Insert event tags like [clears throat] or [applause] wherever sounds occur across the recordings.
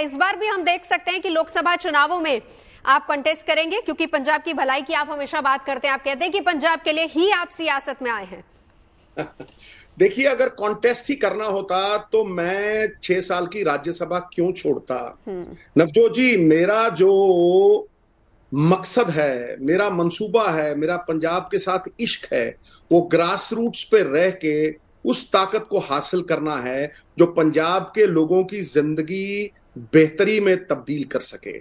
हाँ, इस बार भी हम देख सकते हैं कि लोकसभा चुनावों में आप कंटेस्ट करेंगे क्योंकि पंजाब की भलाई की आप हमेशा बात करते हैं आप कहते हैं कि पंजाब के लिए ही आप सियासत में आए हैं [laughs] देखिए अगर कॉन्टेस्ट ही करना होता तो मैं छह साल की राज्यसभा क्यों छोड़ता हम्म। नवजोत जी मेरा जो मकसद है मेरा मंसूबा है मेरा पंजाब के साथ इश्क है वो ग्रास रूट्स पे रह के उस ताकत को हासिल करना है जो पंजाब के लोगों की जिंदगी बेहतरी में तब्दील कर सके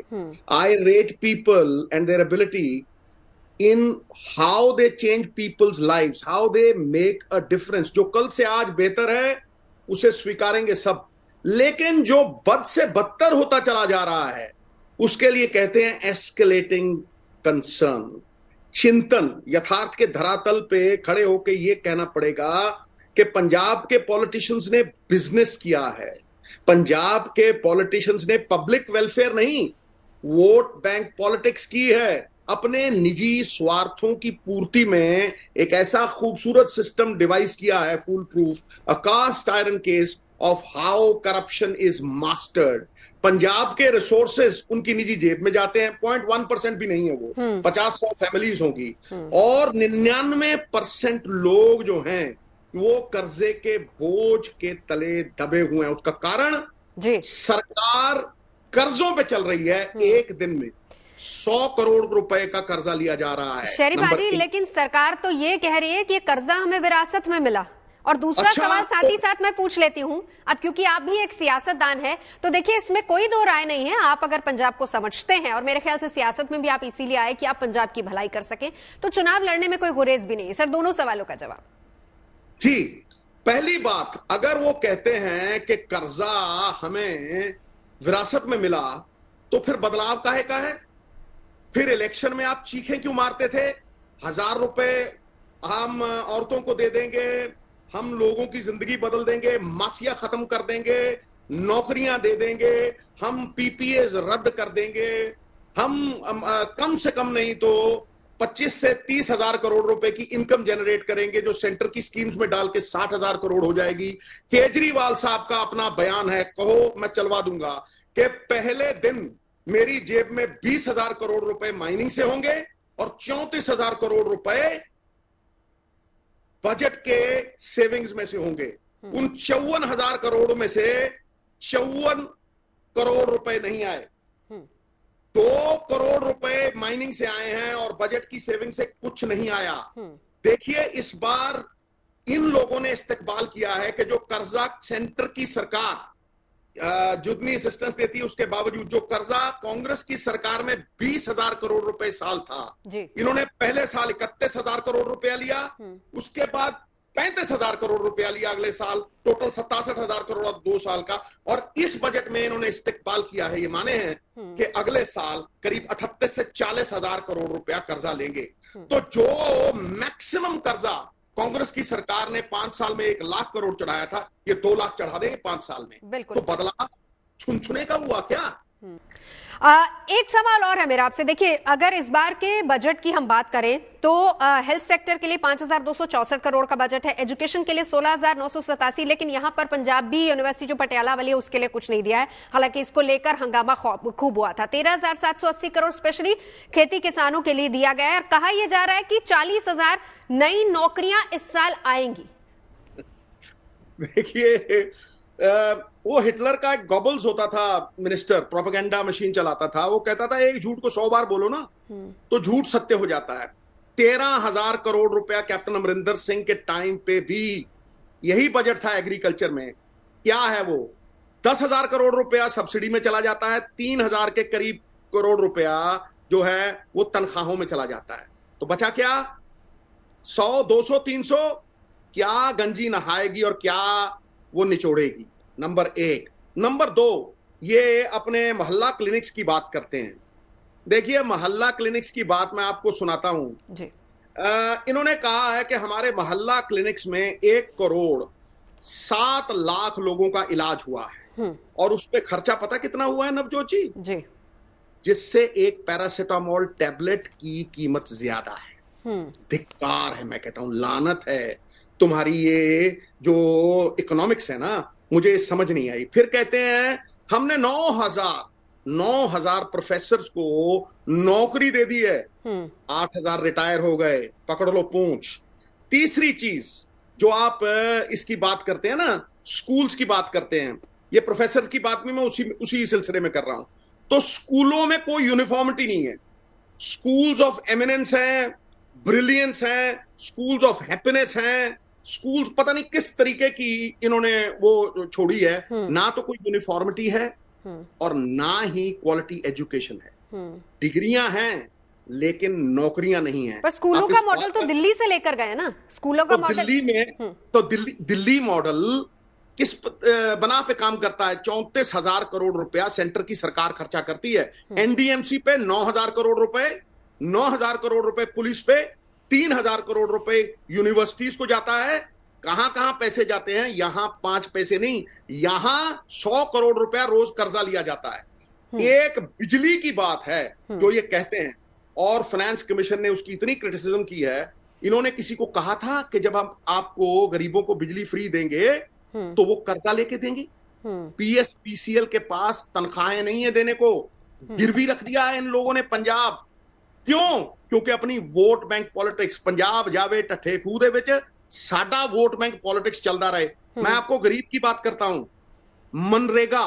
I rate people and their ability in how they change people's life how they make a difference जो कल से आज बेहतर है उसे स्वीकारेंगे सब लेकिन जो बद से बदतर होता चला जा रहा है उसके लिए कहते हैं एस्केलेटिंग कंसर्न चिंतन यथार्थ के धरातल पे खड़े होकर यह कहना पड़ेगा कि पंजाब के पॉलिटिशियंस ने बिजनेस किया है पंजाब के पॉलिटिशियंस ने पब्लिक वेलफेयर नहीं वोट बैंक पॉलिटिक्स की है अपने निजी स्वार्थों की पूर्ति में एक ऐसा खूबसूरत सिस्टम डिवाइस किया है full proof a cast iron case of how corruption is mastered Punjab के रिसोर्सेस उनकी निजी जेब में जाते हैं पॉइंट वन परसेंट भी नहीं है वो हम्म। पचास सौ फैमिलीज होगी हम्म। और निन्यानवे परसेंट लोग जो हैं वो कर्जे के बोझ के तले दबे हुए हैं उसका कारण जी सरकार कर्जों पे चल रही है हम्म। एक दिन में सौ करोड़ रुपए का कर्जा लिया जा रहा है शेरी बाजी लेकिन सरकार तो ये कह रही है कि ये कर्जा हमें विरासत में मिला और दूसरा अच्छा, सवाल साथ ही साथ मैं पूछ लेती हूँ अब क्योंकि आप भी एक सियासतदान है तो देखिए इसमें कोई दो राय नहीं है आप अगर पंजाब को समझते हैं और मेरे ख्याल से सियासत में भी आप इसीलिए आए कि आप पंजाब की भलाई कर सकें तो चुनाव लड़ने में कोई गुरेज भी नहीं है सर दोनों सवालों का जवाब जी पहली बात अगर वो कहते हैं कि कर्जा हमें विरासत में मिला तो फिर बदलाव काहे का है फिर इलेक्शन में आप चीखे क्यों मारते थे हजार रुपए हम औरतों को दे देंगे हम लोगों की जिंदगी बदल देंगे माफिया खत्म कर देंगे नौकरियां दे देंगे हम पीपीएस रद्द कर देंगे हम कम से कम नहीं तो 25 से तीस हजार करोड़ रुपए की इनकम जनरेट करेंगे जो सेंटर की स्कीम्स में डाल के साठ हजार करोड़ हो जाएगी केजरीवाल साहब का अपना बयान है कहो मैं चलवा दूंगा कि पहले दिन मेरी जेब में बीस हजार करोड़ रुपए माइनिंग से होंगे और चौंतीस हजार करोड़ रुपए बजट के सेविंग्स में से होंगे हम्म। उन चौवन हजार करोड़ में से चौवन करोड़ रुपए नहीं आए दो करोड़ रुपए माइनिंग से आए हैं और बजट की सेविंग से कुछ नहीं आया हम्म। देखिए इस बार इन लोगों ने इस्तेकबाल किया है कि जो कर्जा सेंटर की सरकार जितनी असिस्टेंस देती है उसके बावजूद जो कर्जा कांग्रेस की सरकार में बीस हजार करोड़ रुपए साल था इन्होंने पहले साल इकतीस हजार करोड़ रुपया लिया हम्म। उसके बाद पैंतीस हजार करोड़ रुपया लिया अगले साल टोटल सत्तासठ हजार करोड़ और दो साल का और इस बजट में इन्होंने इस्तेकबाल किया है ये माने हैं हम्म। कि अगले साल करीब अठतीस से चालीस हजार करोड़ रुपया कर्जा लेंगे हम्म। तो जो मैक्सिमम कर्जा कांग्रेस की सरकार ने पांच साल में एक लाख करोड़ चढ़ाया था ये दो लाख चढ़ा देंगे पांच साल में तो बदलाव छुनछुने का हुआ क्या आ, एक सवाल और है मेरा आपसे देखिए अगर इस बार के बजट की हम बात करें तो आ, हेल्थ सेक्टर के लिए पांच करोड़ का बजट है एजुकेशन के लिए सोलह लेकिन यहां पर पंजाबी यूनिवर्सिटी जो पटियाला वाली है उसके लिए कुछ नहीं दिया है हालांकि इसको लेकर हंगामा खूब हुआ था अस्सी करोड़ स्पेशली खेती किसानों के लिए दिया गया है और कहा यह जा रहा है कि चालीस नई नौकरियां इस साल आएंगी देखिए वो हिटलर का एक गॉबल्स होता था मिनिस्टर प्रोपेगेंडा मशीन चलाता था वो कहता था एक झूठ को सौ बार बोलो ना हम्म। तो झूठ सत्य हो जाता है तेरह हजार करोड़ रुपया कैप्टन अमरिंदर सिंह के टाइम पे भी यही बजट था एग्रीकल्चर में क्या है वो दस हजार करोड़ रुपया सब्सिडी में चला जाता है तीन हजार के करीब करोड़ रुपया जो है वो तनख्वाहों में चला जाता है तो बचा क्या सौ दो सौ तीन सौ क्या गंजी नहाएगी और क्या वो निचोड़ेगी नंबर एक नंबर दो ये अपने मोहल्ला क्लिनिक्स की बात करते हैं देखिए मोहल्ला क्लिनिक्स की बात मैं आपको सुनाता हूं इन्होंने कहा है कि हमारे मोहल्ला क्लिनिक्स में एक करोड़ सात लाख लोगों का इलाज हुआ है हम्म। और उस पर खर्चा पता कितना हुआ है नवजोत जी जी जिससे एक पैरासिटामोल टेबलेट की कीमत ज्यादा है हम्म। धिक्कार है मैं कहता हूं लानत है तुम्हारी ये जो इकोनॉमिक्स है ना मुझे समझ नहीं आई फिर कहते हैं हमने नौ हजार नौ हजार प्रोफेसर को नौकरी दे दी है हम्म। आठ हजार रिटायर हो गए पकड़ लो पूछ तीसरी चीज जो आप इसकी बात करते हैं ना स्कूल्स की बात करते हैं ये प्रोफेसर की बात भी मैं उसी उसी सिलसिले में कर रहा हूं तो स्कूलों में कोई यूनिफॉर्मिटी नहीं है स्कूल्स ऑफ एमिनेंस हैं ब्रिलियंस हैं स्कूल्स ऑफ हैप्पीनेस हैं स्कूल पता नहीं किस तरीके की इन्होंने वो छोड़ी है हम्म। ना तो कोई यूनिफॉर्मिटी है हम्म। और ना ही क्वालिटी एजुकेशन है हम्म। डिग्रियां हैं लेकिन नौकरियां नहीं है पर स्कूलों का मॉडल तो दिल्ली से लेकर गए ना स्कूलों का तो दिल्ली में तो दिल्ली दिल्ली मॉडल किस बना पे काम करता है चौंतीस हजार करोड़ रुपया सेंटर की सरकार खर्चा करती है एनडीएमसी पे नौ हजार करोड़ रुपए नौ हजार करोड़ रुपए पुलिस पे तीन हजार करोड़ रुपए यूनिवर्सिटीज को जाता है कहां कहां पैसे जाते हैं यहां पांच पैसे नहीं यहां सौ करोड़ रुपया रोज कर्जा लिया जाता है हम्म। एक बिजली की बात है हम्म। जो ये कहते हैं और फाइनेंस कमीशन ने उसकी इतनी क्रिटिसिज्म की है इन्होंने किसी को कहा था कि जब हम आपको गरीबों को बिजली फ्री देंगे हम्म। तो वो कर्जा लेके देंगे पीएसपीसीएल के पास तनख्वाहें नहीं है देने को गिरवी रख दिया है इन लोगों ने पंजाब क्यों क्योंकि अपनी वोट बैंक पॉलिटिक्स पंजाब ਜਾਵੇ ठे खूह सा वोट बैंक पॉलिटिक्स चलता रहे हम्म। मैं आपको गरीब की बात करता हूं मनरेगा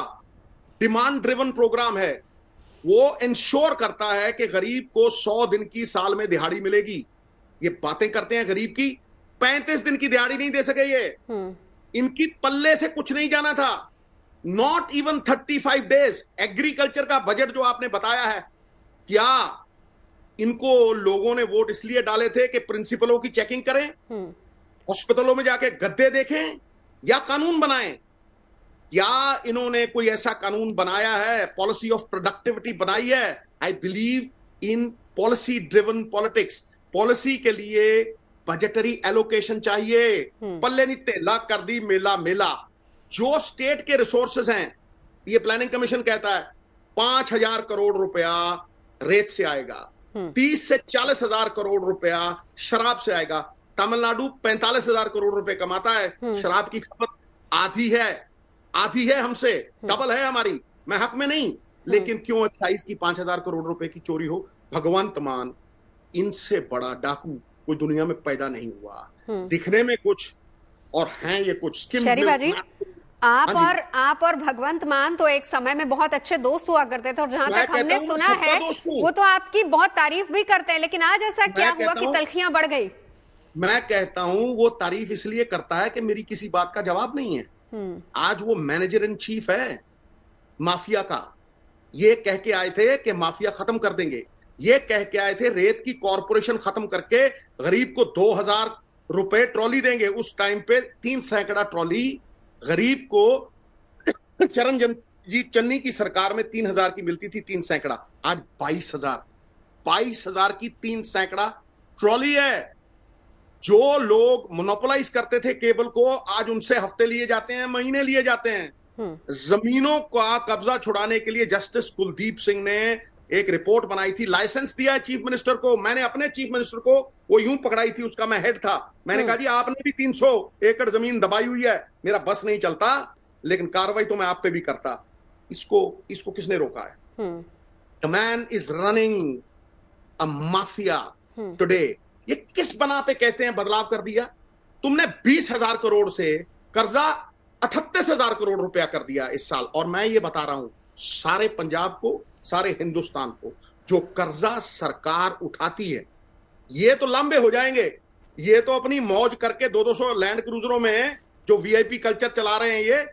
डिमांड ड्रिवन प्रोग्राम है वो इंश्योर करता है कि गरीब को 100 दिन की साल में दिहाड़ी मिलेगी ये बातें करते हैं गरीब की 35 दिन की दिहाड़ी नहीं दे सके ये हम्म। इनकी पल्ले से कुछ नहीं जाना था नॉट इवन 35 डेज एग्रीकल्चर का बजट जो आपने बताया है क्या इनको लोगों ने वोट इसलिए डाले थे कि प्रिंसिपलों की चेकिंग करें हम्म। हॉस्पिटलों में जाके गद्दे देखें या कानून बनाएं या इन्होंने कोई ऐसा कानून बनाया है पॉलिसी ऑफ प्रोडक्टिविटी बनाई है I believe in policy driven politics policy के लिए बजटरी एलोकेशन चाहिए हम्म। पल्ले नहीं तेला कर दी मेला मेला जो स्टेट के रिसोर्सेज हैं ये प्लानिंग कमीशन कहता है पांच हजार करोड़ रुपया रेत से आएगा हम्म। तीस से चालीस हजार करोड़ रुपया शराब से आएगा तमिलनाडु पैंतालीस हजार करोड़ रुपए कमाता है हम्म। शराब की खपत आधी है आधी है हमसे हम्म। डबल है हमारी मैं हक में नहीं लेकिन क्यों एक्साइज की पांच हजार करोड़ रुपए की चोरी हो भगवंत मान इनसे बड़ा डाकू कोई दुनिया में पैदा नहीं हुआ दिखने में कुछ और हैं ये कुछ स्किम आप हाँ और आप और भगवंत मान तो एक समय में बहुत अच्छे दोस्त हुआ करते थे और जहां तक हमने सुना है वो तो आपकी बहुत तारीफ भी करते हैं लेकिन आज ऐसा क्या हुआ कि तलखियां बढ़ गई मैं कहता हूं वो तारीफ इसलिए करता है कि मेरी किसी बात का जवाब नहीं है हम्म। आज वो मैनेजर इन चीफ है माफिया का ये कह के आए थे कि माफिया खत्म कर देंगे ये कह के आए थे रेत की कॉरपोरेशन खत्म करके गरीब को दो हजार रुपए ट्रॉली देंगे उस टाइम पे तीन सैकड़ा ट्रॉली गरीब को चरण जी चन्नी की सरकार में तीन हजार की मिलती थी तीन सैकड़ा आज बाईस हजार बाईस हजार की तीन सैकड़ा ट्रॉली है जो लोग मोनोपोलाइज करते थे केबल को आज उनसे हफ्ते लिए जाते हैं महीने लिए जाते हैं हम्म। जमीनों का कब्जा छुड़ाने के लिए जस्टिस कुलदीप सिंह ने एक रिपोर्ट बनाई थी लाइसेंस दिया है चीफ मिनिस्टर को मैंने अपने चीफ मिनिस्टर को वो यूं पकड़ाई थी उसका मैं हेड था मैंने हम्म। कहा जी आपने भी 300 एकड़ जमीन दबाई हुई है मेरा बस नहीं चलता लेकिन कार्रवाई तो मैं आप पे भी करता इसको इसको किसने रोका है the man is running a mafia today ये किस बना पे कहते हैं बदलाव कर दिया तुमने बीस हजार करोड़ से कर्जा अठतीस हजार करोड़ रुपया कर दिया इस साल और मैं ये बता रहा हूं सारे पंजाब को सारे हिंदुस्तान को जो कर्जा सरकार उठाती है ये तो लंबे हो जाएंगे ये तो अपनी मौज करके दो दो सौ लैंड क्रूजरों में जो वीआईपी कल्चर चला रहे हैं ये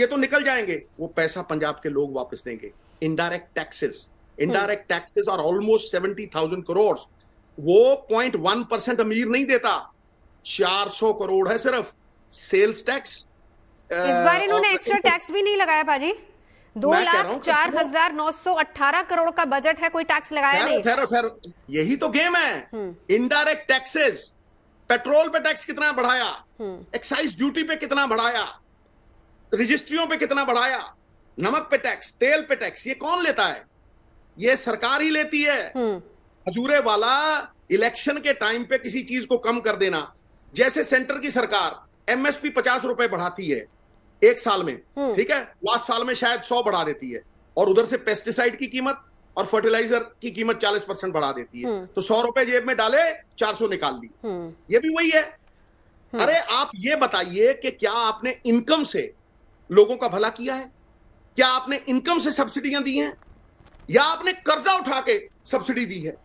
ये तो निकल जाएंगे वो पैसा पंजाब के लोग वापस देंगे indirect taxes indirect taxes are almost seventy thousand crore वो पॉइंट वन परसेंट अमीर नहीं देता चार सौ करोड़ है सिर्फ सेल्स टैक्स इस बार इन्होंने एक्स्ट्रा टैक्स भी नहीं लगाया पाजी दो लाख चार हजार नौ सौ अट्ठारह करोड़ का बजट है कोई टैक्स लगाया नहीं फेरो, फेरो, यही तो गेम है इनडायरेक्ट टैक्सेस पेट्रोल पे टैक्स कितना बढ़ाया एक्साइज हम्म। ड्यूटी पे कितना बढ़ाया रजिस्ट्रियों पे कितना बढ़ाया नमक पे टैक्स तेल पे टैक्स ये कौन लेता है ये सरकार ही लेती है हम्म। हजूरे वाला इलेक्शन के टाइम पे किसी चीज को कम कर देना जैसे सेंटर की सरकार एमएसपी पचास रुपए बढ़ाती है एक साल में हम्म। ठीक है लास्ट साल में शायद सौ बढ़ा देती है और उधर से पेस्टिसाइड की कीमत और फर्टिलाइजर की कीमत चालीस परसेंट बढ़ा देती है हम्म। तो सौ रुपए जेब में डाले चार सौ निकाल ली हम्म। ये भी वही है अरे आप ये बताइए कि क्या आपने इनकम से लोगों का भला किया है क्या आपने इनकम से सब्सिडियां दी हैं या आपने कर्जा उठा के सब्सिडी दी है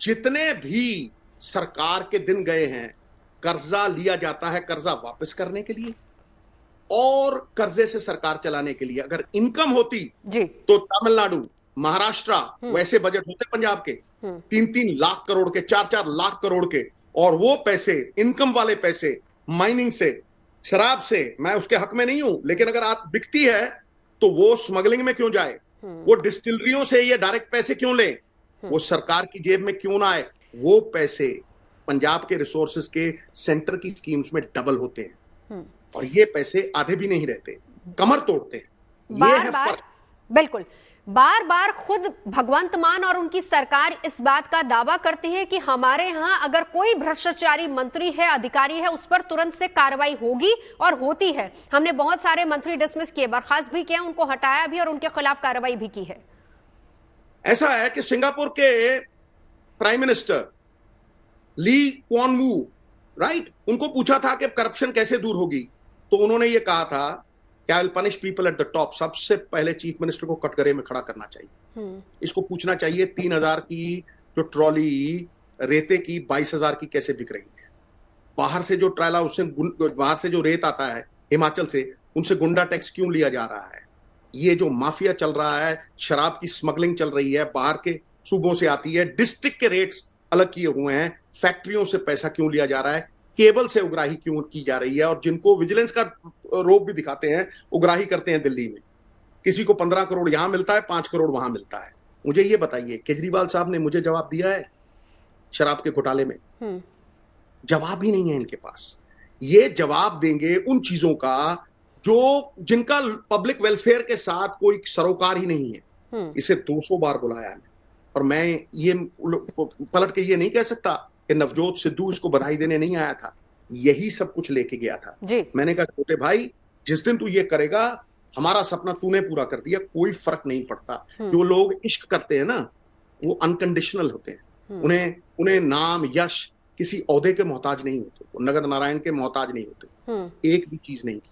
जितने भी सरकार के दिन गए हैं कर्जा लिया जाता है कर्जा वापस करने के लिए और कर्जे से सरकार चलाने के लिए अगर इनकम होती तो तमिलनाडु महाराष्ट्र हम्म। वैसे बजट होते पंजाब के हम्म। तीन तीन लाख करोड़ के चार चार लाख करोड़ के और वो पैसे इनकम वाले पैसे माइनिंग से शराब से मैं उसके हक में नहीं हूं लेकिन अगर आप बिकती है तो वो स्मगलिंग में क्यों जाए हम्म। वो डिस्टिलरियों से ये डायरेक्ट पैसे क्यों ले वो सरकार की जेब में क्यों ना आए वो पैसे पंजाब के रिसोर्सेस के सेंटर की स्कीम्स में डबल होते हैं और ये पैसे आधे भी नहीं रहते कमर तोड़ते ये बार, है बार, बिल्कुल बार बार खुद भगवंत मान और उनकी सरकार इस बात का दावा करती है कि हमारे यहाँ अगर कोई भ्रष्टाचारी मंत्री है अधिकारी है उस पर तुरंत से कार्रवाई होगी और होती है हमने बहुत सारे मंत्री डिसमिस किए बर्खास्त भी किए उनको हटाया भी और उनके खिलाफ कार्रवाई भी की है ऐसा है कि सिंगापुर के prime minister Lee Kuan Yew right उनको पूछा था कि करप्शन कैसे दूर होगी तो उन्होंने ये कहा था कि I will punish people at the top सबसे पहले चीफ मिनिस्टर को कटघरे में खड़ा करना चाहिए हम्म। इसको पूछना चाहिए तीन हजार की जो ट्रॉली रेते की बाईस हजार की कैसे बिक रही है बाहर से जो ट्रायला उससे बाहर से जो रेत आता है हिमाचल से उनसे गुंडा टैक्स क्यों लिया जा रहा है ये जो माफिया चल रहा है शराब की स्मगलिंग चल रही है बाहर के सूबों से आती है डिस्ट्रिक्ट के रेट्स अलग किए हुए हैं फैक्ट्रियों से पैसा क्यों लिया जा रहा है केबल से उग्राही क्यों की जा रही है और जिनको विजिलेंस का रोप भी दिखाते हैं उग्राही करते हैं दिल्ली में किसी को पंद्रह करोड़ यहाँ मिलता है पांच करोड़ वहां मिलता है मुझे ये बताइए केजरीवाल साहब ने मुझे जवाब दिया है शराब के घोटाले में हम्म। जवाब ही नहीं है इनके पास ये जवाब देंगे उन चीजों का जो जिनका पब्लिक वेलफेयर के साथ कोई सरोकार ही नहीं है हम्म। इसे 200 बार बुलाया है और मैं ये पलट के ये नहीं कह सकता कि नवजोत सिद्धू इसको बधाई देने नहीं आया था यही सब कुछ लेके गया था जी। मैंने कहा छोटे भाई जिस दिन तू ये करेगा हमारा सपना तूने पूरा कर दिया कोई फर्क नहीं पड़ता हम्म। जो लोग इश्क करते हैं ना वो अनकंडीशनल होते हैं हम्म। उन्हें उन्हें नाम यश किसी औहदे के मोहताज नहीं होते नगद नारायण के मोहताज नहीं होते हम्म। एक भी चीज नहीं की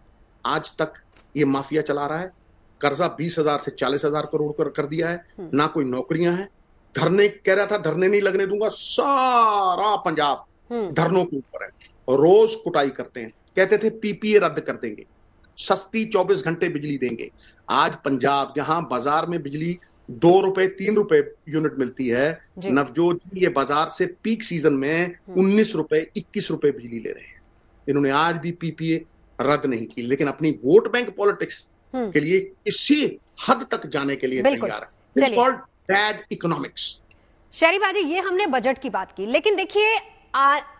आज तक ये माफिया चला रहा है कर्जा बीस हजार से चालीस हजार करोड़ कर, कर दिया है ना कोई नौकरियां हैं धरने कह रहा था धरने नहीं लगने दूंगा सारा पंजाब हम्म। धरनों के ऊपर है रोज कुटाई करते हैं कहते थे पीपीए रद्द कर देंगे सस्ती 24 घंटे बिजली देंगे आज पंजाब जहां बाजार में बिजली दो रुपए तीन रुपए यूनिट मिलती है नवजोत जी ये बाजार से पीक सीजन में हम्म। उन्नीस रुपए इक्कीस रुपए बिजली ले रहे हैं इन्होंने आज भी पीपीए रद्द नहीं की लेकिन अपनी वोट बैंक पॉलिटिक्स हम्म। के लिए इसी हद तक जाने के लिए तैयार है बैड इकोनॉमिक्स शहरी बाजी ये हमने बजट की बात की लेकिन देखिए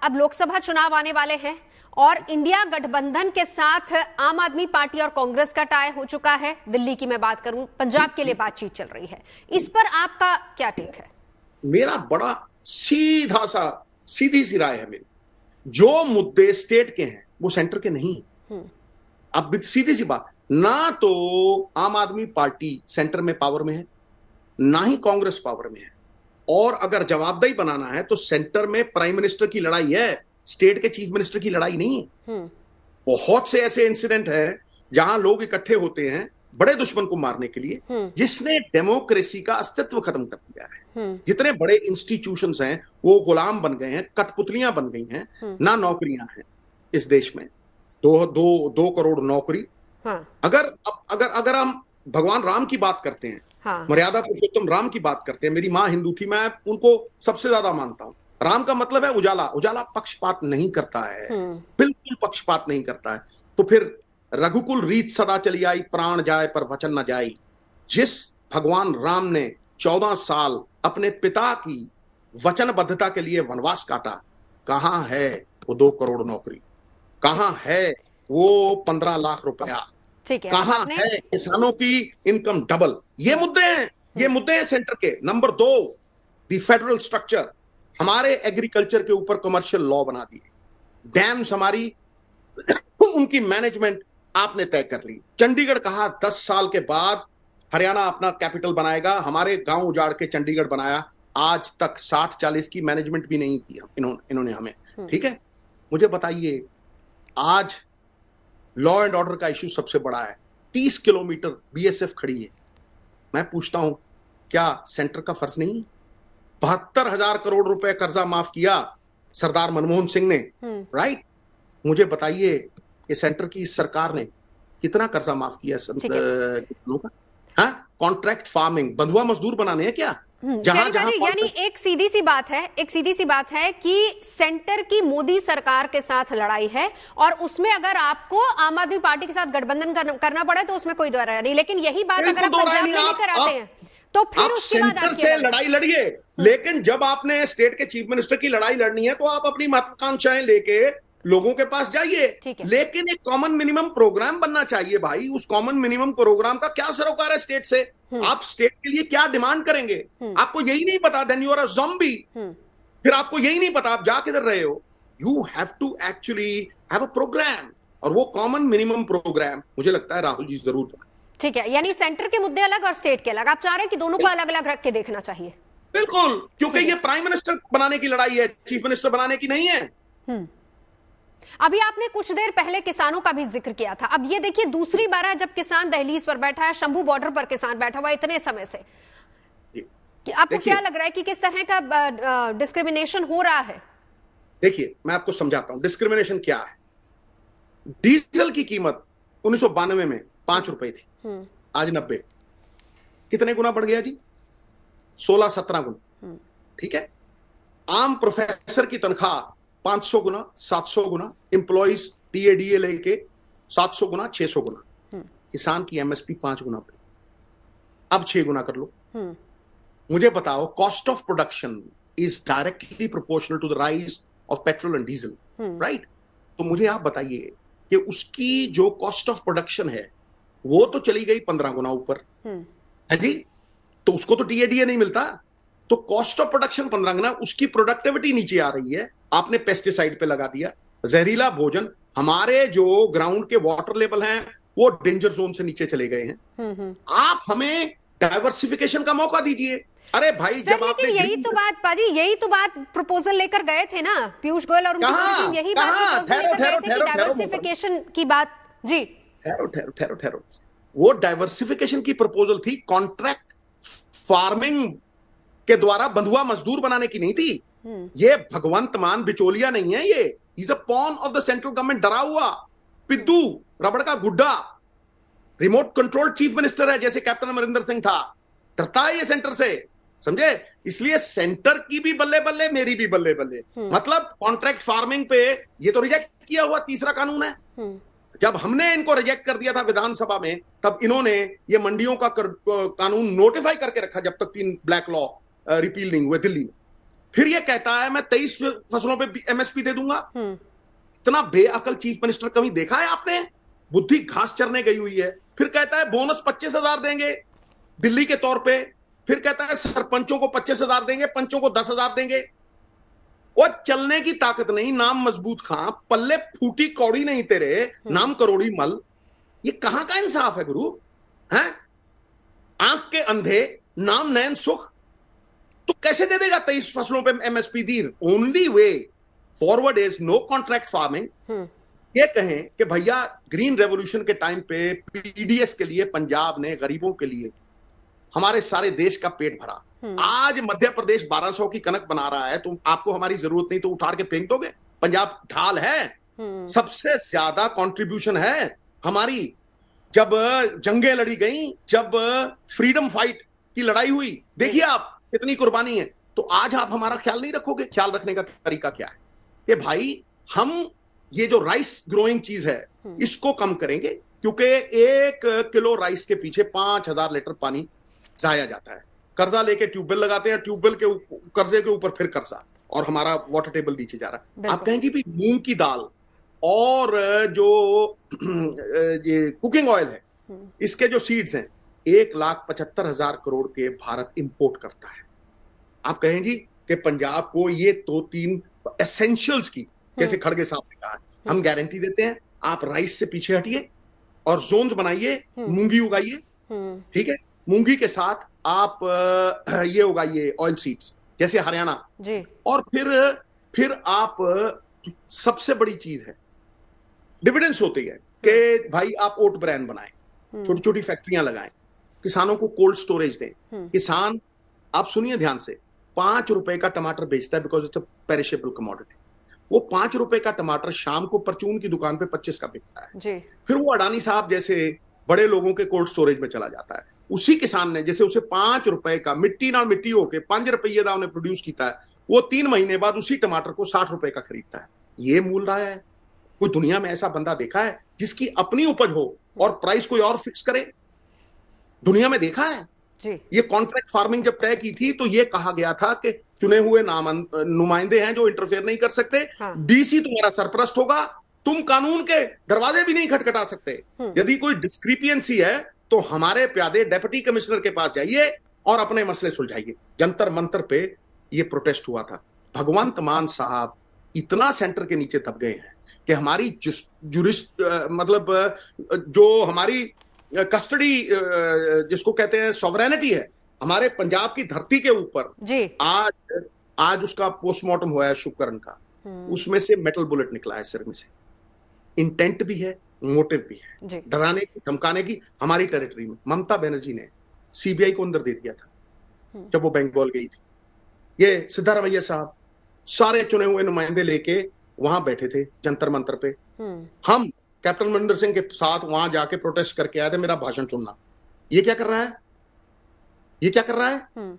अब लोकसभा चुनाव आने वाले हैं और इंडिया गठबंधन के साथ आम आदमी पार्टी और कांग्रेस का टाई हो चुका है दिल्ली की मैं बात करूं पंजाब के लिए बातचीत चल रही है इस पर आपका क्या टेक है मेरा बड़ा सीधा सा सीधी सी राय है मेरी जो मुद्दे स्टेट के हैं वो सेंटर के नहीं है हम्म। अब सीधी सी बात ना तो आम आदमी पार्टी सेंटर में पावर में है ना ही कांग्रेस पावर में है और अगर जवाबदेही बनाना है तो सेंटर में प्राइम मिनिस्टर की लड़ाई है स्टेट के चीफ मिनिस्टर की लड़ाई नहीं है हम्म। बहुत से ऐसे इंसिडेंट है जहां लोग इकट्ठे होते हैं बड़े दुश्मन को मारने के लिए हम्म। जिसने डेमोक्रेसी का अस्तित्व खत्म कर दिया है हम्म। जितने बड़े इंस्टीट्यूशन हैं वो गुलाम बन गए हैं कठपुतलियां बन गई हैं ना नौकरियां हैं इस देश में दो दो दो करोड़ नौकरी हाँ। अगर अगर अगर हम भगवान राम की बात करते हैं हाँ। मर्यादा पुरुषोत्तम राम की बात करते हैं मेरी माँ हिंदू थी मैं उनको सबसे ज्यादा मानता हूँ राम का मतलब है उजाला उजाला पक्षपात नहीं करता है हम्म। बिल्कुल पक्षपात नहीं करता है तो फिर रघुकुल रीत सदा चली आई प्राण जाए पर वचन न जाए जिस भगवान राम ने चौदह साल अपने पिता की वचनबद्धता के लिए वनवास काटा कहाँ है वो दो करोड़ नौकरी कहाँ है वो पंद्रह लाख रुपया ठीक है कहा है किसानों की इनकम डबल ये मुद्दे हैं ये हम्म। मुद्दे हैं सेंटर के नंबर दो फेडरल स्ट्रक्चर हमारे एग्रीकल्चर के ऊपर कमर्शियल लॉ बना दिए डैम्स हमारी उनकी मैनेजमेंट आपने तय कर ली चंडीगढ़ कहा दस साल के बाद हरियाणा अपना कैपिटल बनाएगा हमारे गांव उजाड़ के चंडीगढ़ बनाया आज तक साठ चालीस की मैनेजमेंट भी नहीं की इन्होंने हमें हम्म। ठीक है मुझे बताइए आज लॉ एंड ऑर्डर का इश्यू सबसे बड़ा है तीस किलोमीटर बीएसएफ खड़ी है मैं पूछता हूं क्या सेंटर का फर्ज नहीं बहत्तर हजार करोड़ रुपए कर्जा माफ किया सरदार मनमोहन सिंह ने राइट हम्म। मुझे बताइए कि सेंटर की इस सरकार ने कितना कर्जा माफ किया का कॉन्ट्रैक्ट हाँ? फार्मिंग बंधुआ मजदूर बनाने हैं क्या जहां हम्म, जहां यानी एक सीधी सी बात है एक सीधी सी बात है कि सेंटर की मोदी सरकार के साथ लड़ाई है और उसमें अगर आपको आम आदमी पार्टी के साथ गठबंधन करना पड़े तो उसमें कोई दोहरा नहीं लेकिन यही बात अगर आप पंजाब में लेकर आते हैं तो फिर उसके बाद आप से लड़ाई लड़िए हम्म। लेकिन जब आपने स्टेट के चीफ मिनिस्टर की लड़ाई लड़नी है तो आप अपनी महत्वाकांक्षाएं लेके लोगों के पास जाइए लेकिन एक कॉमन मिनिमम प्रोग्राम बनना चाहिए भाई उस कॉमन मिनिमम प्रोग्राम का क्या सरोकार है स्टेट से हम्म। आप स्टेट के लिए क्या डिमांड करेंगे हम्म। आपको यही नहीं पता then you are a zombie फिर आपको यही नहीं पता आप जा किधर रहे हो you have to actually have a program और वो कॉमन मिनिमम प्रोग्राम मुझे लगता है राहुल जी जरूर ठीक है यानी सेंटर के मुद्दे अलग और स्टेट के अलग आप चाह रहे हैं कि दोनों को अलग अलग रख के देखना चाहिए बिल्कुल क्योंकि ये प्राइम मिनिस्टर बनाने की लड़ाई है चीफ मिनिस्टर बनाने की नहीं है हम्म। अभी आपने कुछ देर पहले किसानों का भी जिक्र किया था अब ये देखिए दूसरी बार है जब किसान दहलीज पर बैठा है शंभू बॉर्डर पर किसान बैठा हुआ इतने समय से कि आपको क्या लग रहा है कि किस तरह का डिस्क्रिमिनेशन हो रहा है देखिए मैं आपको समझाता हूं डिस्क्रिमिनेशन क्या है डीजल की कीमत उन्नीस में पांच रुपए थी हम्म। आज नब्बे कितने गुना बढ़ गया जी सोलह सत्रह गुना हम्म। ठीक है आम प्रोफेसर की तनख्वाह 500 गुना 700 गुना एम्प्लॉयज टीएडीए लेके 700 गुना 600 गुना हम्म। किसान की एमएसपी पांच गुना पे अब छह गुना कर लो हम्म। मुझे बताओ cost of production is directly proportional to the rise of petrol and diesel right तो मुझे आप बताइए कि उसकी जो कॉस्ट ऑफ प्रोडक्शन है वो तो चली गई पंद्रह गुना ऊपर हम्म। है जी तो उसको तो टीएडीए नहीं मिलता तो कॉस्ट ऑफ प्रोडक्शन पंद्रह गुना उसकी प्रोडक्टिविटी नीचे आ रही है आपने पेस्टिसाइड पे लगा दिया जहरीला भोजन हमारे जो ग्राउंड के वाटर लेवल हैं वो डेंजर जोन से नीचे चले गए हैं हम्म, हम्म। आप हमें डाइवर्सिफिकेशन का मौका दीजिए अरे भाई जब आपने यही तो बात पाजी यही तो बात प्रपोजल लेकर गए थे ना पीयूष गोयल और यही बात डाइवर्सिफिकेशन की बात जी ठहरो ठहरो ठहरो ठहरो वो डाइवर्सिफिकेशन की प्रपोजल थी कॉन्ट्रैक्ट फार्मिंग के द्वारा बंधुआ मजदूर बनाने की नहीं थी ये भगवंत मान बिचोलिया नहीं है ये is a pawn of the central government डरा हुआ पिद्दू रबड़ का गुड्डा रिमोट कंट्रोल चीफ मिनिस्टर है जैसे कैप्टन अमरिंदर सिंह था डरता है ये सेंटर से समझे इसलिए सेंटर की भी बल्ले बल्ले मेरी भी बल्ले बल्ले हम्म। मतलब कॉन्ट्रैक्ट फार्मिंग पे ये तो रिजेक्ट किया हुआ तीसरा कानून है हम्म। जब हमने इनको रिजेक्ट कर दिया था विधानसभा में तब इन्होंने ये मंडियों का कर, कानून नोटिफाई करके रखा जब तक तीन ब्लैक लॉ रिपील नहीं हुए दिल्ली में फिर ये कहता है मैं तेईस फसलों पे एमएसपी दे दूंगा हम्म। इतना बेअकल चीफ मिनिस्टर कभी देखा है आपने बुद्धि घास चरने गई हुई है फिर कहता है बोनस पच्चीस हजार देंगे दिल्ली के तौर पे फिर कहता है सरपंचों को पच्चीस हजार देंगे पंचों को दस हजार देंगे वो चलने की ताकत नहीं नाम मजबूत खां पल्ले फूटी कौड़ी नहीं तेरे हम्म। नाम करोड़ी मल ये कहां का इंसाफ है गुरु है आंख के अंधे नाम नयन सुख कैसे दे देगा तेईस फसलों पे MSP then only way forward is no contract farming ये कहें कि भैया ग्रीन रेवोल्यूशन के टाइम पे पीडीएस के लिए पंजाब ने गरीबों के लिए हमारे सारे देश का पेट भरा हम्म। आज मध्य प्रदेश 1200 की कनक बना रहा है तो आपको हमारी जरूरत नहीं तो उठा के फेंक दोगे पंजाब ढाल है हम्म। सबसे ज्यादा कॉन्ट्रीब्यूशन है हमारी जब जंगे लड़ी गई जब फ्रीडम फाइट की लड़ाई हुई देखिए आप कितनी कुर्बानी है तो आज आप हमारा ख्याल नहीं रखोगे ख्याल रखने का तरीका क्या है कि भाई हम ये जो राइस ग्रोइंग चीज है हम्म। इसको कम करेंगे क्योंकि एक किलो राइस के पीछे पांच हजार लीटर पानी जाया जाता है कर्जा लेके ट्यूबवेल लगाते हैं ट्यूबवेल के कर्जे के ऊपर फिर कर्जा और हमारा वाटर टेबल नीचे जा रहा है आप कहेंगे भी मूंग की दाल और जो [clears throat] ये कुकिंग ऑयल है हम्म। इसके जो सीड्स हैं एक लाख पचहत्तर हजार करोड़ के भारत इंपोर्ट करता है आप कहें जी कि पंजाब को ये दो तो तीन एसेंशियल्स की जैसे हम्म। खड़गे साहब ने कहा हम गारंटी हम्म। देते हैं आप राइस से पीछे हटिए और जोन बनाइए हम्म। मूंगी उगाइए ठीक है मूंगी के साथ आप ये उगाइए ऑयल सीड्स जैसे हरियाणा और फिर फिर आप सबसे बड़ी चीज है डिविडेंस होती है कि भाई आप ओट ब्रांड बनाए छोटी छोटी फैक्ट्रियां लगाएं किसानों को कोल्ड स्टोरेज दें हम्म। किसान आप सुनिए ध्यान से पांच रुपए का टमाटर बेचता है because it's a perishable commodity वो पांच रुपए का टमाटर शाम को परचून की दुकान पे पच्चीस का बिकता है जी। फिर वो अडानी साहब जैसे बड़े लोगों के कोल्ड स्टोरेज में चला जाता है उसी किसान ने जैसे उसे पांच रुपए का मिट्टी ना मिट्टी होके पांच रुपये का उन्हें प्रोड्यूस किया है वो तीन महीने बाद उसी टमाटर को साठ रुपए का खरीदता है ये मूल रहा है कोई दुनिया में ऐसा बंदा देखा है जिसकी अपनी उपज हो और प्राइस कोई और फिक्स करे दुनिया में देखा है जी ये कॉन्ट्रैक्ट फार्मिंग जब तय की थी तो ये कहा गया था कि चुने हुए नाम नुमाइंदे हैं जो इंटरफेयर नहीं कर सकते डीसी हाँ। तुम्हारा सरप्रस्त होगा तुम कानून के दरवाजे भी नहीं खटखटा सकते हम्म। यदि कोई डिस्क्रिपियंसी है तो हमारे प्यादे डेप्यूटी कमिश्नर के पास जाइए और अपने मसले सुलझाइए जंतर मंत्र पे ये प्रोटेस्ट हुआ था भगवंत मान साहब इतना सेंटर के नीचे दब गए हैं कि हमारी जुरिस्ट मतलब जो हमारी कस्टडी जिसको कहते हैं सॉवरेनिटी है हमारे पंजाब की धरती के ऊपर आज आज उसका पोस्टमार्टम हुआ है शुभकरण का हम्म। उसमें से मेटल बुलेट निकला है सिर में से इंटेंट भी है मोटिव भी है डराने की धमकाने की हमारी टेरिटरी में ममता बनर्जी ने सीबीआई को अंदर दे दिया था हम्म। जब वो बंगाल गई थी ये सिद्धारमैया साहब सारे चुने हुए नुमाइंदे लेके वहां बैठे थे जंतर मंतर पे हम्म। हम कैप्टन अमरिंदर सिंह के साथ वहां जाके प्रोटेस्ट करके आए थे मेरा भाषण सुनना ये क्या कर रहा है ये क्या कर रहा है हम्म।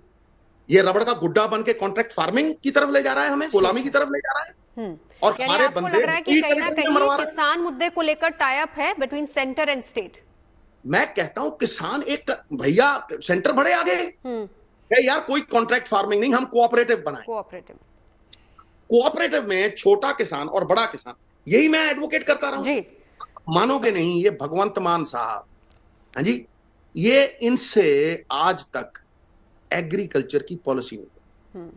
ये रबड़ का गुड्डा बन के कॉन्ट्रैक्ट फार्मिंग की तरफ ले जा रहा है हमें हम्म। गुलामी की तरफ ले जा रहा है हम्म। और हमारे बंदे लग रहा है कि कहीं ना कहीं किसान मुद्दे को लेकर टाइप है बिटवीन सेंटर एंड स्टेट मैं कहता हूं किसान एक भैया सेंटर बड़े आगे यार कोई कॉन्ट्रैक्ट फार्मिंग नहीं हम कोऑपरेटिव बनाए कोऑपरेटिव कोऑपरेटिव में छोटा किसान और बड़ा किसान यही मैं एडवोकेट करता रहा हूं मानोगे नहीं ये भगवंत मान साहब हाँ जी ये इनसे आज तक एग्रीकल्चर की पॉलिसी नहीं हम्म।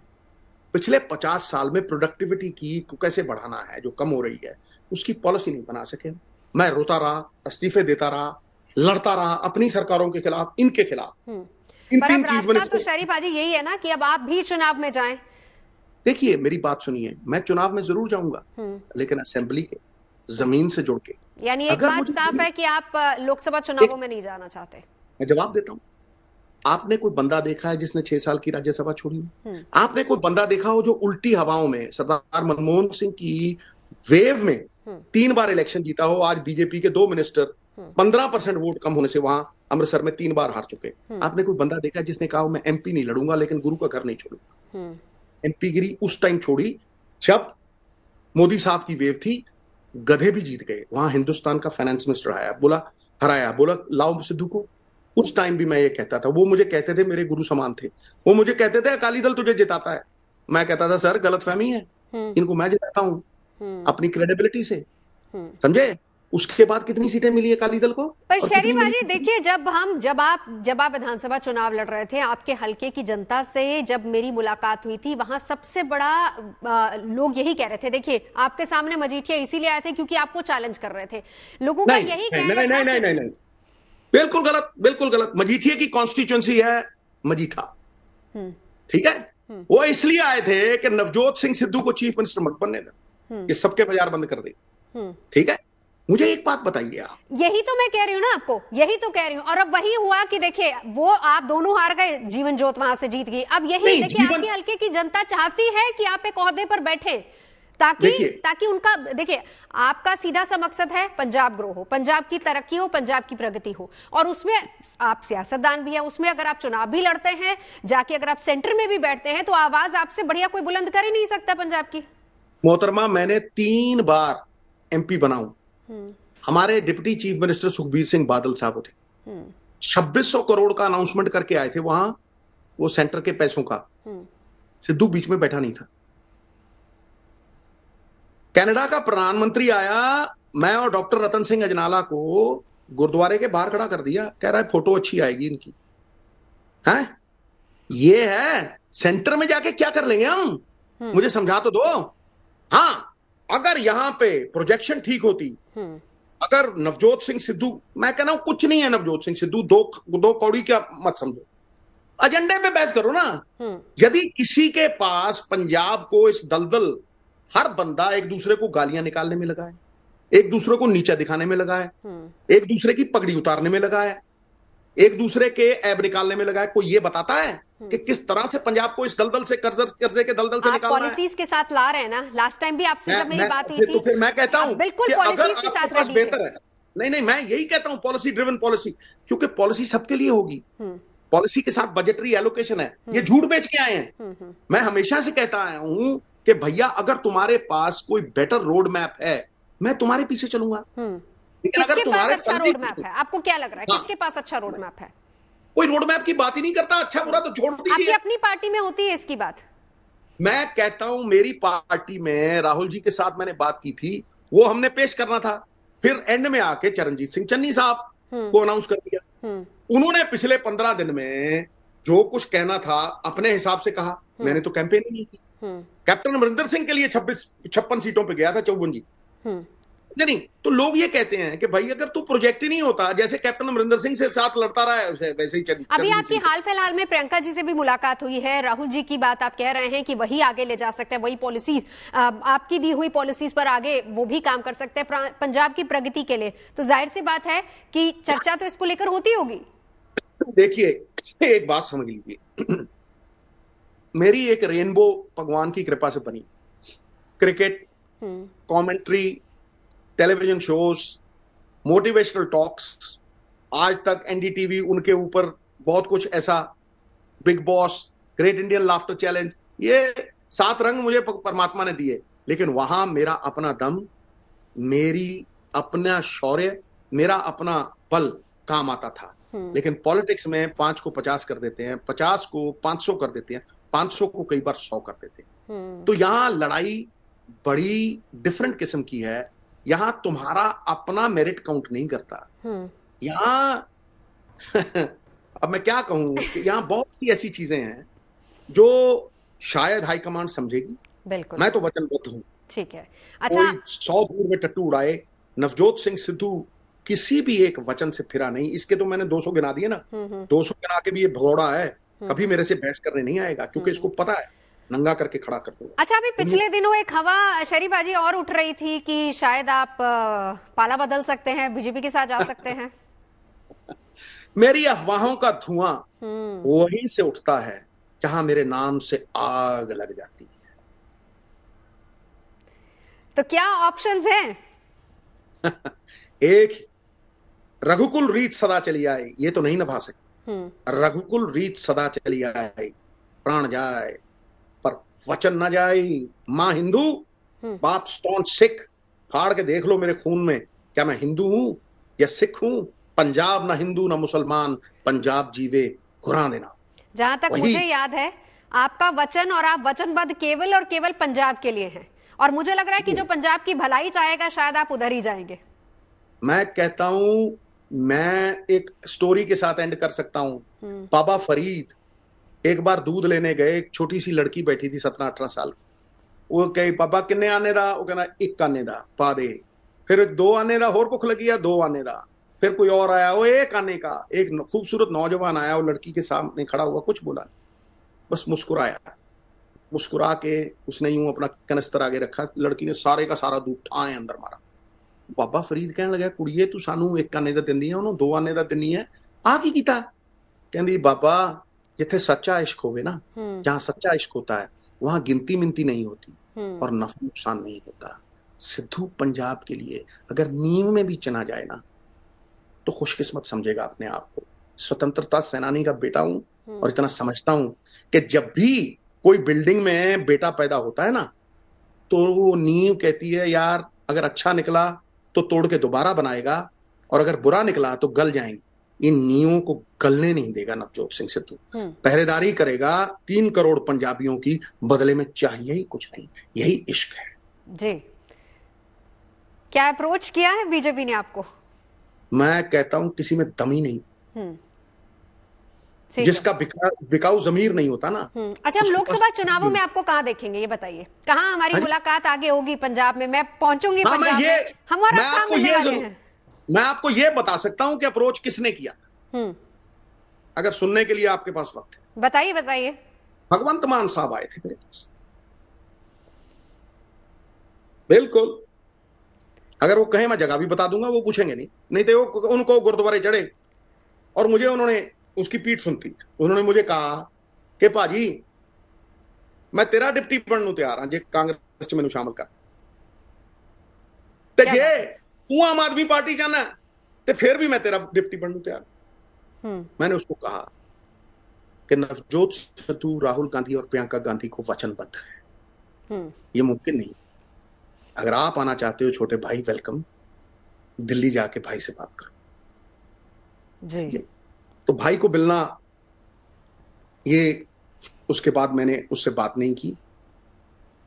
पिछले पचास साल में प्रोडक्टिविटी की को कैसे बढ़ाना है जो कम हो रही है उसकी पॉलिसी नहीं बना सके मैं रोता रहा इस्तीफे देता रहा लड़ता रहा अपनी सरकारों के खिलाफ इनके खिलाफ हम्म। इन तीन चीज में तो शरीफ हाजी यही है ना कि अब आप भी चुनाव में जाएं देखिए मेरी बात सुनिए मैं चुनाव में जरूर जाऊंगा हम्म। लेकिन असेंबली के जमीन से जुड़ के यानी एक बात साफ है कि आप लोकसभा चुनावों में नहीं जाना चाहते मैं जवाब देता हूँ आपने कोई बंदा देखा है जिसने छह साल की राज्यसभा छोड़ी हम्म। आपने कोई बंदा देखा हो जो उल्टी हवाओं में सरदार मनमोहन सिंह की वेव में हम्म। तीन बार इलेक्शन जीता हो आज बीजेपी के दो मिनिस्टर हम्म। पंद्रह परसेंट वोट कम होने से वहां अमृतसर में तीन बार हार चुके आपने कोई बंदा देखा जिसने कहा मैं एमपी नहीं लड़ूंगा लेकिन गुरु का घर नहीं छोड़ूंगा एमपी गिरी उस टाइम छोड़ी जब मोदी साहब की वेव थी गधे भी जीत गए वहां हिंदुस्तान का फाइनेंस मिनिस्टर आया बोला हराया बोला लाओ सिद्धू को उस टाइम भी मैं ये कहता था वो मुझे कहते थे मेरे गुरु समान थे वो मुझे कहते थे अकाली दल तुझे जिताता है मैं कहता था सर गलत फहमी है हम्म। इनको मैं जिताता हूँ हम्म। अपनी क्रेडिबिलिटी से हम्म। समझे उसके बाद कितनी सीटें मिली है अकाली दल को पर शरीफ हाजी देखिए जब हम जब आप जब आप विधानसभा चुनाव लड़ रहे थे आपके हलके की जनता से जब मेरी मुलाकात हुई थी वहां सबसे बड़ा आ, लोग यही कह रहे थे देखिए आपके सामने मजीठिया इसीलिए आए थे क्योंकि आपको चैलेंज कर रहे थे लोगों का यही नहीं बिल्कुल गलत बिल्कुल गलत मजीठिया की कॉन्स्टिट्यूंसी है मजीठा हम्म। ठीक है हम्म। वो इसलिए आए थे कि नवजोत सिंह सिद्धू को चीफ मिनिस्टर मत बनने दें हम्म। सबके बाजार बंद कर दे ठीक है मुझे एक बात बताइए आप यही तो मैं कह रही हूँ ना आपको यही तो कह रही हूँ और अब वही हुआ कि देखिए वो आप दोनों हार गए जीवन ज्योत वहां से जीत गई अब यही देखिए आपके हल्के की जनता चाहती है कि आप एक औहदे पर बैठे ताकि ताकि उनका देखिए आपका सीधा सा मकसद है पंजाब ग्रो हो पंजाब की तरक्की हो पंजाब की प्रगति हो और उसमें आप सियासतदान भी हैं उसमें अगर आप चुनाव भी लड़ते हैं जाके अगर आप सेंटर में भी बैठते हैं तो आवाज आपसे बढ़िया कोई बुलंद कर ही नहीं सकता पंजाब की मोहतरमा मैंने तीन बार एमपी बनाऊ हमारे deputy chief minister Sukhbir Singh Badal साहब थे छब्बीस सौ करोड़ का अनाउंसमेंट करके आए थे वहां वो सेंटर के पैसों का सिद्धू बीच में बैठा नहीं था कनाडा का प्रधानमंत्री आया मैं और डॉक्टर रतन सिंह अजनाला को गुरुद्वारे के बाहर खड़ा कर दिया कह रहा है फोटो अच्छी आएगी इनकी है ये है सेंटर में जाके क्या कर लेंगे हम मुझे समझा तो दो हाँ अगर यहां पे प्रोजेक्शन ठीक होती हम्म। अगर नवजोत सिंह सिद्धू मैं कह रहा हूं कुछ नहीं है नवजोत सिंह सिद्धू दो दो कौड़ी क्या मत समझो एजेंडे पे बहस करो ना हम्म। यदि किसी के पास पंजाब को इस दलदल हर बंदा एक दूसरे को गालियां निकालने में लगा है एक दूसरे को नीचा दिखाने में लगा है हम्म। एक दूसरे की पगड़ी उतारने में लगा है एक दूसरे के ऐब निकालने में लगा है कोई ये बताता है हम्म। कि किस तरह से पंजाब को इस दलदल से कर्ज कर्जे के दलदल से निकालना पॉलिसीज के साथ ला रहे हैं ना लास्ट टाइम भी आपसे जब मेरी बात हुई तो थी तो फिर मैं कहता हूँ बिल्कुल पॉलिसीज के साथ बेहतर है नहीं नहीं मैं यही कहता हूँ पॉलिसी ड्रिवन पॉलिसी क्योंकि पॉलिसी सबके लिए होगी पॉलिसी हम्म। के साथ बजटरी एलोकेशन है ये हम्म। झूठ बेच के आए हैं मैं हमेशा से कहता आया हूँ कि भैया अगर तुम्हारे पास कोई बेटर रोड मैप है मैं तुम्हारे पीछे चलूंगा किसके पास अच्छा रोड मैप है आपको क्या लग रहा है हाँ। किसके पास अच्छा रोड मैप है कोई रोड मैप की बात ही नहीं करता अच्छा बुरा तो छोड़ दीजिए अपनी पार्टी में होती है इसकी बात मैं कहता हूं मेरी पार्टी में राहुल जी के साथ मैंने बात की थी वो हमने पेश करना था फिर एंड में आके चरणजीत सिंह चन्नी साहब हम्म। को अनाउंस कर दिया हम्म। उन्होंने पिछले पंद्रह दिन में जो कुछ कहना था अपने हिसाब से कहा हम्म। मैंने तो कैंपेन ही नहीं की कैप्टन अमरिंदर सिंह के लिए छब्बीस छप्पन सीटों पर गया था चौवन जी नहीं नहीं तो लोग ये कहते हैं कि भाई अगर तू प्रोजेक्ट ही नहीं होता जैसे कैप्टन अमरिंदर सिंह से साथ लड़ता रहा है उसे वैसे ही चल, अभी आपकी हाल फिलहाल में प्रियंका जी से भी मुलाकात हुई है राहुल जी की बात आप कह रहे हैं कि वही आगे ले जा सकते हैं वही पॉलिसी आपकी दी हुई पॉलिसीज पर आगे वो भी काम कर सकते हैं पंजाब की प्रगति के लिए तो जाहिर सी बात है कि चर्चा तो इसको लेकर होती होगी देखिए एक बात समझ लीजिए [clears throat] मेरी एक रेनबो भगवान की कृपा से बनी क्रिकेट हम्म। Commentary television shows motivational talks Aaj Tak NDTV उनके ऊपर बहुत कुछ ऐसा Bigg Boss Great Indian Laughter Challenge ये सात रंग मुझे परमात्मा ने दिए लेकिन वहां मेरा अपना दम मेरी अपना शौर्य मेरा अपना बल काम आता था हम्म। लेकिन पॉलिटिक्स में पांच को पचास कर देते हैं पचास को पांच सौ कर देते हैं पांच सौ को कई बार सौ कर देते हैं हम्म। तो यहाँ लड़ाई बड़ी डिफरेंट किस्म की है यहां तुम्हारा अपना मेरिट काउंट नहीं करता हम्म। यहाँ [laughs] अब मैं क्या कहूं [laughs] यहाँ बहुत सी ऐसी चीजें हैं जो शायद हाईकमांड समझेगी बिल्कुल मैं तो वचनबद्ध हूँ ठीक है अच्छा सौ दूर में टट्टू उड़ाए नवजोत सिंह सिद्धू किसी भी एक वचन से फिरा नहीं इसके तो मैंने 200 गिना दिए ना 200 हम्म, हम्म। गिना के भी ये भगौड़ा है कभी मेरे से बहस करने नहीं आएगा क्योंकि इसको पता है नंगा करके खड़ा कर दो अच्छा अभी पिछले दिनों एक हवा शरीबाजी और उठ रही थी कि शायद आप पाला बदल सकते हैं बीजेपी के साथ जा सकते हैं [laughs] मेरी अफवाहों का धुआं हम्म। वहीं से उठता है जहां मेरे नाम से आग लग जाती है तो क्या ऑप्शंस हैं [laughs] एक रघुकुल रीत सदा चली आई ये तो नहीं नभा सकती हम्म। रघुकुल रीत सदा चली आई प्राण जाए वचन ना जाए माँ हिंदू हम्म। बाप स्टोन सिख फाड़ के देख लो मेरे खून में क्या मैं हिंदू हूं या सिख हूं पंजाब ना हिंदू ना मुसलमान पंजाब जीवे कुरान देना जहां तक मुझे याद है आपका वचन और आप वचनबद्ध केवल और केवल पंजाब के लिए हैं और मुझे लग रहा है कि जो पंजाब की भलाई चाहेगा शायद आप उधर ही जाएंगे मैं कहता हूं मैं एक स्टोरी के साथ एंड कर सकता हूं हम्म। बाबा फरीद एक बार दूध लेने गए एक छोटी सी लड़की बैठी थी सत्रह अठारह साल वो कही पापा किन्ने आने का वो कहना एक आने का पा दे फिर दो आने का होर भुख लगी है दो आने का फिर कोई और आया वो एक आने का एक खूबसूरत नौजवान आया वो लड़की के सामने खड़ा हुआ कुछ बोला नहीं बस मुस्कुराया मुस्कुरा के उसने यूं अपना कनस्तर आगे रखा लड़की ने सारे का सारा दूध ठाए अंदर मारा ਬਾਬਾ फरीद कह लगे ਕੁੜੀਏ तू सानू एक आने का ਦਿੰਦੀ है उन्होंने दो आने का दिनी है ਆ ਕੀ ਕੀਤਾ ਕਹਿੰਦੀ ਬਾਬਾ जिथे सच्चा इश्क होवे ना हम्म। जहाँ सच्चा इश्क होता है वहां गिनती मिनती नहीं होती हम्म। और नफा नुकसान नहीं होता सिद्धू पंजाब के लिए अगर नींव में भी चना जाए ना तो खुशकिस्मत समझेगा अपने आप को स्वतंत्रता सेनानी का बेटा हूं हम्म। और इतना समझता हूं कि जब भी कोई बिल्डिंग में बेटा पैदा होता है ना तो वो नींव कहती है यार अगर अच्छा निकला तो तोड़ के दोबारा बनाएगा और अगर बुरा निकला तो गल जाएंगे इन नियमों को गलने नहीं देगा नवजोत सिंह सिद्धू हम्म। पहरेदारी करेगा तीन करोड़ पंजाबियों की बदले में चाहिए ही कुछ नहीं यही इश्क है जी क्या अप्रोच किया है बीजेपी ने आपको मैं कहता हूं किसी में दम ही नहीं हम्म। जिसका बिकाऊ जमीर नहीं होता ना हम्म। अच्छा हम लोकसभा चुनावों में आपको कहाँ देखेंगे ये बताइए कहाँ हमारी मुलाकात आगे होगी पंजाब में मैं पहुंचूंगी हाँ, पंजाब में हमारा काम मिलने वाले हैं मैं आपको यह बता सकता हूं कि अप्रोच किसने किया था हम्म। अगर सुनने के लिए आपके पास वक्त है बताइए बताइए भगवंत मान साहब आए थे मेरे पास बिल्कुल अगर वो कहें मैं जगह भी बता दूंगा वो पूछेंगे नहीं नहीं तो वो उनको गुरुद्वारे चढ़े और मुझे उन्होंने उसकी पीठ सुनती उन्होंने मुझे कहा कि भाजी मैं तेरा डिप्टी बनने तैयार हाँ जे कांग्रेस मैं शामिल कर ते जे तू आम आदमी पार्टी जाना है तो फिर भी मैं तेरा डिप्टी बनू तैयार हम्म। मैंने उसको कहा कि नवजोत सिद्धू राहुल गांधी और प्रियंका गांधी को वचनबद्ध है हम्म। ये मुमकिन नहीं अगर आप आना चाहते हो छोटे भाई वेलकम दिल्ली जाके भाई से बात करो जी तो भाई को मिलना ये उसके बाद मैंने उससे बात नहीं की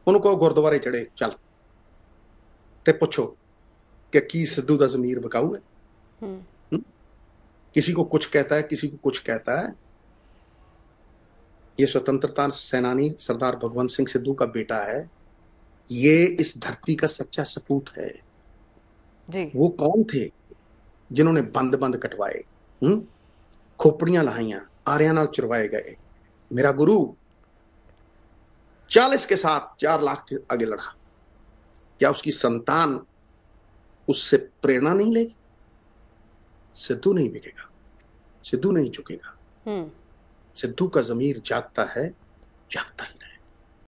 उनको गुरुद्वारे चढ़े चल ते पूछो कि की सिद्धू का जमीर बकाऊ है हम्म। हम्म? किसी को कुछ कहता है किसी को कुछ कहता है ये स्वतंत्रता सेनानी सरदार भगवंत सिंह सिद्धू का बेटा है ये इस धरती का सच्चा सपूत है जी। वो कौन थे जिन्होंने बंद बंद कटवाए हम्म? खोपड़ियां लहाइया आर्या चुरवाए गए मेरा गुरु चालीस के साथ चार लाख के आगे लड़ा क्या उसकी संतान उससे प्रेरणा नहीं लेगी सिद्धू नहीं बिकेगा सिद्धू नहीं झुकेगा हम्म। सिद्धू का जमीर जागता है जागता ही